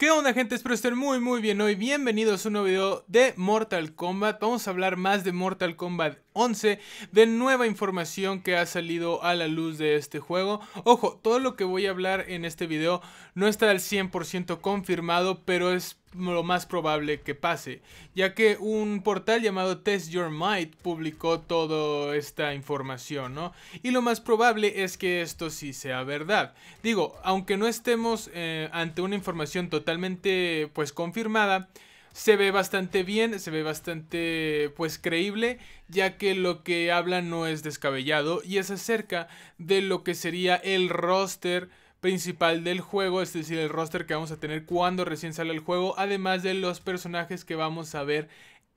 ¿Qué onda gente? Espero estén muy muy bien hoy. Bienvenidos a un nuevo video de Mortal Kombat. Vamos a hablar más de Mortal Kombat 11 de nueva información que ha salido a la luz de este juego. Ojo, todo lo que voy a hablar en este video no está al 100% confirmado, pero es lo más probable que pase, ya que un portal llamado Test Your Might publicó toda esta información, ¿no? Y lo más probable es que esto sí sea verdad. Digo, aunque no estemos eh, ante una información totalmente pues confirmada, se ve bastante bien, se ve bastante pues creíble, ya que lo que habla no es descabellado y es acerca de lo que sería el roster principal del juego, es decir, el roster que vamos a tener cuando recién sale el juego, además de los personajes que vamos a ver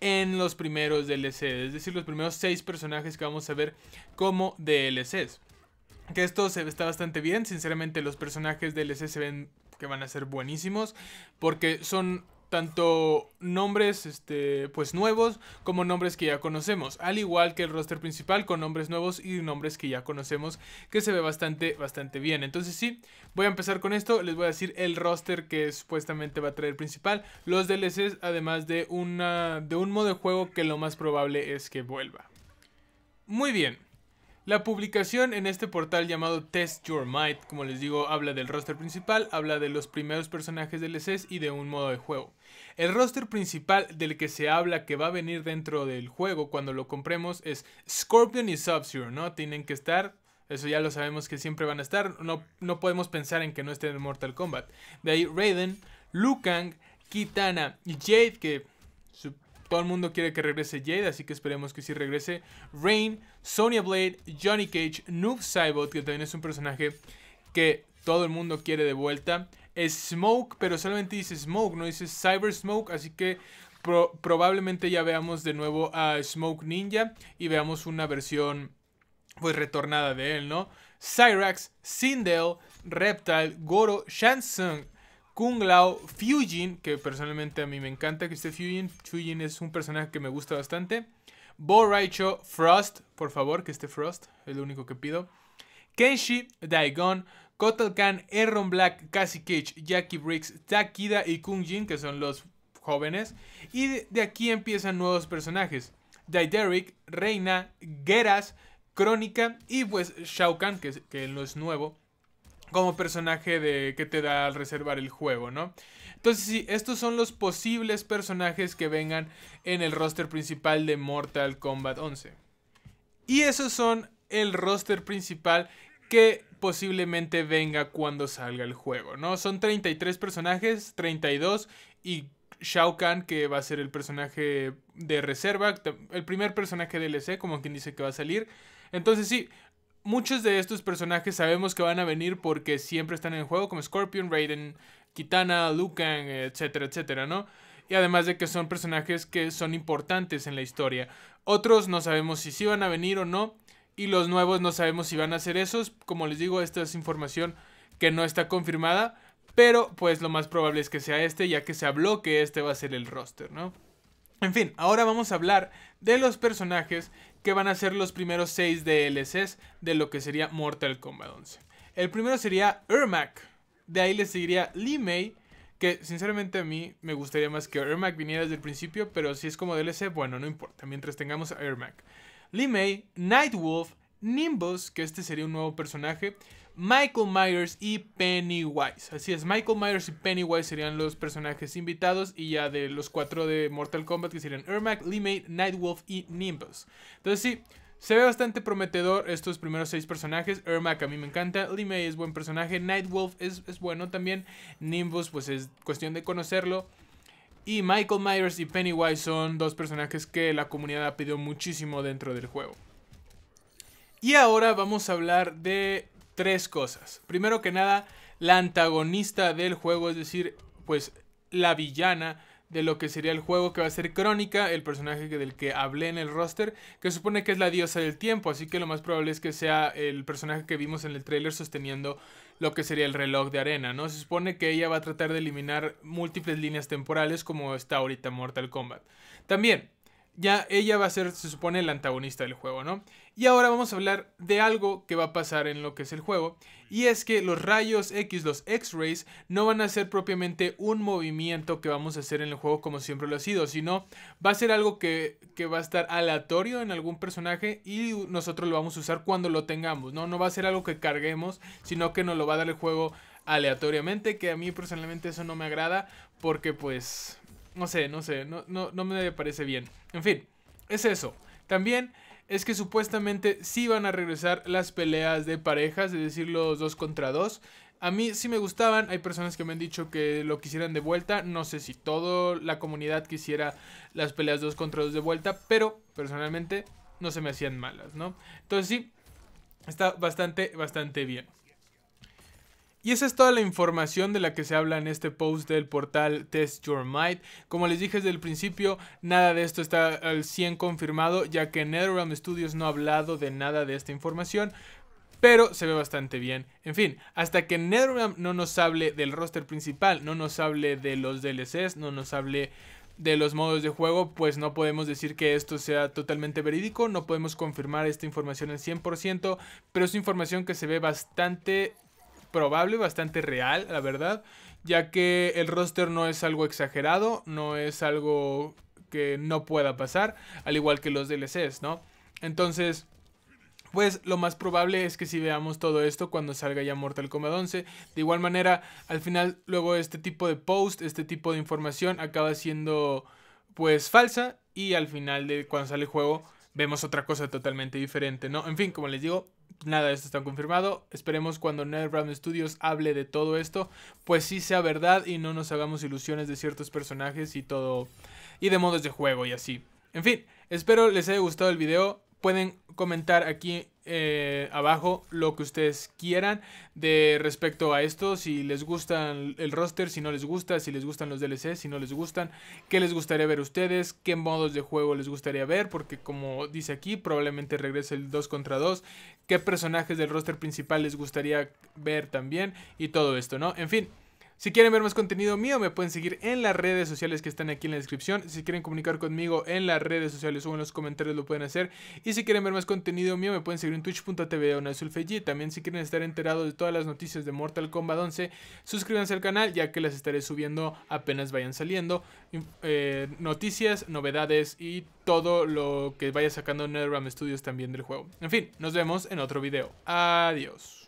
en los primeros DLC, es decir, los primeros seis personajes que vamos a ver como DLCs. Que esto se está bastante bien, sinceramente los personajes DLC se ven que van a ser buenísimos porque son tanto nombres este, pues nuevos como nombres que ya conocemos, al igual que el roster principal con nombres nuevos y nombres que ya conocemos que se ve bastante bastante bien. Entonces sí, voy a empezar con esto, les voy a decir el roster que supuestamente va a traer principal, los DLCs además de una de un modo de juego que lo más probable es que vuelva. Muy bien. La publicación en este portal llamado Test Your Might, como les digo, habla del roster principal, habla de los primeros personajes del DLCs e y de un modo de juego. El roster principal del que se habla que va a venir dentro del juego cuando lo compremos es Scorpion y Sub-Zero, ¿no? Tienen que estar, eso ya lo sabemos que siempre van a estar, no, no podemos pensar en que no estén en Mortal Kombat. De ahí Raiden, Lukang, Kitana y Jade, que todo el mundo quiere que regrese Jade, así que esperemos que sí regrese. Rain, Sonya Blade, Johnny Cage, Noob Saibot, que también es un personaje que todo el mundo quiere de vuelta. Smoke, pero solamente dice Smoke, no dice Cyber Smoke, así que probablemente ya veamos de nuevo a Smoke Ninja y veamos una versión pues retornada de él, ¿no? Cyrax, Sindel, Reptile, Goro, Shansung, Kung Lao, Fujin, que personalmente a mí me encanta que esté Fujin. Fujin es un personaje que me gusta bastante. Bo Raicho, Frost, por favor, que esté Frost, es lo único que pido. Kenshi, Daigon, Kotal Erron Black, Cassie Cage, Jackie Briggs, Takida y Kung Jin, que son los jóvenes. Y de aquí empiezan nuevos personajes. Daideric, Reina, Geras, Crónica y pues Shao Kahn, que, que no es nuevo como personaje de, que te da al reservar el juego, ¿no? Entonces sí, estos son los posibles personajes que vengan en el roster principal de Mortal Kombat 11. Y esos son el roster principal que posiblemente venga cuando salga el juego, ¿no? Son 33 personajes, 32 y Shao Kahn, que va a ser el personaje de reserva, el primer personaje DLC, como quien dice que va a salir. Entonces sí, muchos de estos personajes sabemos que van a venir porque siempre están en el juego, como Scorpion, Raiden, Kitana, Lucan, etcétera, etcétera, ¿no? Y además de que son personajes que son importantes en la historia. Otros no sabemos si sí van a venir o no. Y los nuevos no sabemos si van a ser esos. Como les digo, esta es información que no está confirmada. Pero pues lo más probable es que sea este, ya que se habló que este va a ser el roster, ¿no? En fin, ahora vamos a hablar de los personajes que van a ser los primeros 6 DLCs de lo que sería Mortal Kombat 11. El primero sería Ermac, de ahí le seguiría Limei, que sinceramente a mí me gustaría más que Ermac viniera desde el principio, pero si es como DLC, bueno, no importa, mientras tengamos a Ermac. Limei, Nightwolf, Nimbus, que este sería un nuevo personaje, Michael Myers y Pennywise. Así es, Michael Myers y Pennywise serían los personajes invitados y ya de los cuatro de Mortal Kombat que serían Ermac, Limate, Nightwolf y Nimbus. Entonces sí, se ve bastante prometedor estos primeros seis personajes. Ermac a mí me encanta. Limei es buen personaje. Nightwolf es, es bueno también. Nimbus pues es cuestión de conocerlo. Y Michael Myers y Pennywise son dos personajes que la comunidad ha pedido muchísimo dentro del juego. Y ahora vamos a hablar de tres cosas. Primero que nada, la antagonista del juego, es decir, pues la villana de lo que sería el juego que va a ser Crónica, el personaje del que hablé en el roster, que supone que es la diosa del tiempo, así que lo más probable es que sea el personaje que vimos en el trailer sosteniendo lo que sería el reloj de arena, ¿no? Se supone que ella va a tratar de eliminar múltiples líneas temporales como está ahorita Mortal Kombat. También ya ella va a ser, se supone, el antagonista del juego, ¿no? Y ahora vamos a hablar de algo que va a pasar en lo que es el juego, y es que los rayos X, los X-rays, no van a ser propiamente un movimiento que vamos a hacer en el juego como siempre lo ha sido, sino va a ser algo que, que va a estar aleatorio en algún personaje y nosotros lo vamos a usar cuando lo tengamos, ¿no? No va a ser algo que carguemos, sino que nos lo va a dar el juego aleatoriamente, que a mí personalmente eso no me agrada, porque pues no sé, no sé, no, no, no me parece bien. En fin, es eso. También es que supuestamente sí van a regresar las peleas de parejas, es decir, los dos contra dos. A mí sí me gustaban, hay personas que me han dicho que lo quisieran de vuelta, no sé si toda la comunidad quisiera las peleas dos contra dos de vuelta, pero personalmente no se me hacían malas, ¿no? Entonces sí, está bastante, bastante bien. Y esa es toda la información de la que se habla en este post del portal Test Your Might. Como les dije desde el principio, nada de esto está al 100 confirmado, ya que NetherRealm Studios no ha hablado de nada de esta información pero se ve bastante bien. En fin, hasta que NetherRealm no nos hable del roster principal, no nos hable de los DLCs, no nos hable de los modos de juego, pues no podemos decir que esto sea totalmente verídico, no podemos confirmar esta información al 100%, pero es información que se ve bastante probable, bastante real, la verdad, ya que el roster no es algo exagerado, no es algo que no pueda pasar, al igual que los DLCs, ¿no? Entonces, pues lo más probable es que si veamos todo esto cuando salga ya Mortal Kombat 11. De igual manera, al final luego este tipo de post, este tipo de información acaba siendo pues falsa y al final de cuando sale el juego vemos otra cosa totalmente diferente, ¿no? En fin, como les digo, nada de esto está confirmado. Esperemos cuando NetherRealm Studios hable de todo esto, pues sí sea verdad y no nos hagamos ilusiones de ciertos personajes y todo, y de modos de juego y así. En fin, espero les haya gustado el video pueden comentar aquí eh, abajo lo que ustedes quieran de respecto a esto, si les gusta el roster, si no les gusta, si les gustan los DLC, si no les gustan, qué les gustaría ver ustedes, qué modos de juego les gustaría ver, porque como dice aquí, probablemente regrese el 2 contra 2, qué personajes del roster principal les gustaría ver también y todo esto, ¿no? En fin, si quieren ver más contenido mío, me pueden seguir en las redes sociales que están aquí en la descripción. Si quieren comunicar conmigo en las redes sociales o en los comentarios, lo pueden hacer. Y si quieren ver más contenido mío, me pueden seguir en twitch.tv o También, si quieren estar enterados de todas las noticias de Mortal Kombat 11, suscríbanse al canal, ya que las estaré subiendo apenas vayan saliendo. Eh, noticias, novedades y todo lo que vaya sacando RAM Studios también del juego. En fin, nos vemos en otro video. Adiós.